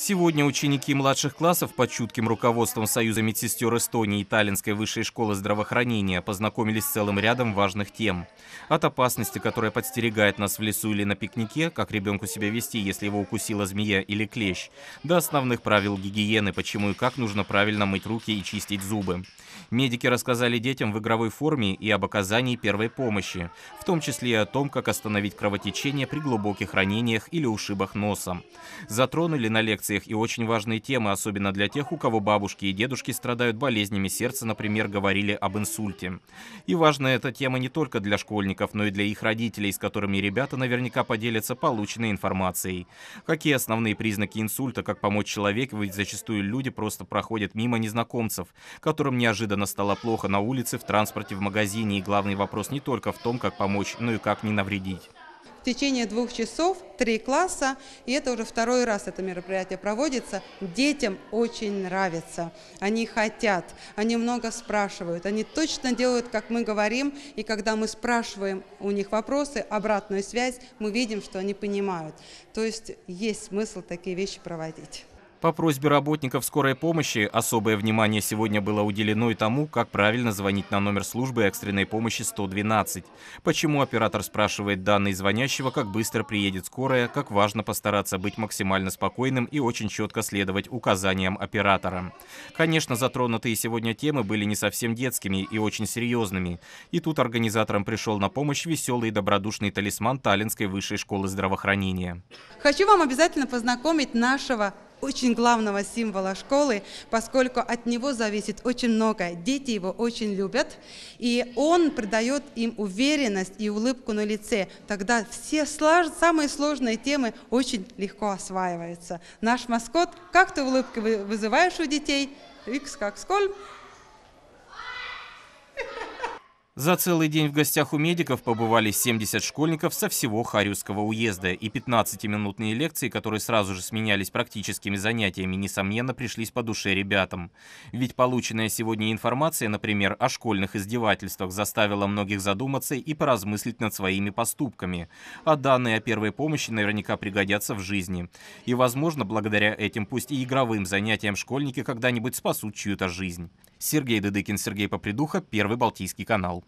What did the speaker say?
Сегодня ученики младших классов под чутким руководством Союза медсестер Эстонии и Таллинской высшей школы здравоохранения познакомились с целым рядом важных тем. От опасности, которая подстерегает нас в лесу или на пикнике, как ребенку себя вести, если его укусила змея или клещ, до основных правил гигиены, почему и как нужно правильно мыть руки и чистить зубы. Медики рассказали детям в игровой форме и об оказании первой помощи, в том числе и о том, как остановить кровотечение при глубоких ранениях или ушибах носа. Затронули на лекции лекциях и очень важные темы, особенно для тех, у кого бабушки и дедушки страдают болезнями сердца, например, говорили об инсульте. И важная эта тема не только для школьников, но и для их родителей, с которыми ребята наверняка поделятся полученной информацией. Какие основные признаки инсульта, как помочь человеку, ведь зачастую люди просто проходят мимо незнакомцев, которым неожиданно стало плохо на улице, в транспорте, в магазине. И главный вопрос не только в том, как помочь, но и как не навредить в течение двух часов, три класса, и это уже второй раз это мероприятие проводится. Детям очень нравится, они хотят, они много спрашивают, они точно делают, как мы говорим, и когда мы спрашиваем у них вопросы, обратную связь, мы видим, что они понимают. То есть есть смысл такие вещи проводить. По просьбе работников скорой помощи особое внимание сегодня было уделено и тому, как правильно звонить на номер службы экстренной помощи 112. Почему оператор спрашивает данные звонящего, как быстро приедет скорая, как важно постараться быть максимально спокойным и очень четко следовать указаниям оператора. Конечно, затронутые сегодня темы были не совсем детскими и очень серьезными. И тут организаторам пришел на помощь веселый и добродушный талисман Таллинской высшей школы здравоохранения. Хочу вам обязательно познакомить нашего очень главного символа школы, поскольку от него зависит очень много. Дети его очень любят, и он придает им уверенность и улыбку на лице. Тогда все слож... самые сложные темы очень легко осваиваются. Наш маскот, как то улыбки вызываешь у детей? Икс как сколь. За целый день в гостях у медиков побывали 70 школьников со всего Харьевского уезда, и 15-минутные лекции, которые сразу же сменялись практическими занятиями, несомненно, пришлись по душе ребятам. Ведь полученная сегодня информация, например, о школьных издевательствах, заставила многих задуматься и поразмыслить над своими поступками. А данные о первой помощи наверняка пригодятся в жизни. И, возможно, благодаря этим, пусть и игровым занятиям, школьники когда-нибудь спасут чью-то жизнь. Сергей Дедыкин, Сергей Попридуха, Первый Балтийский канал.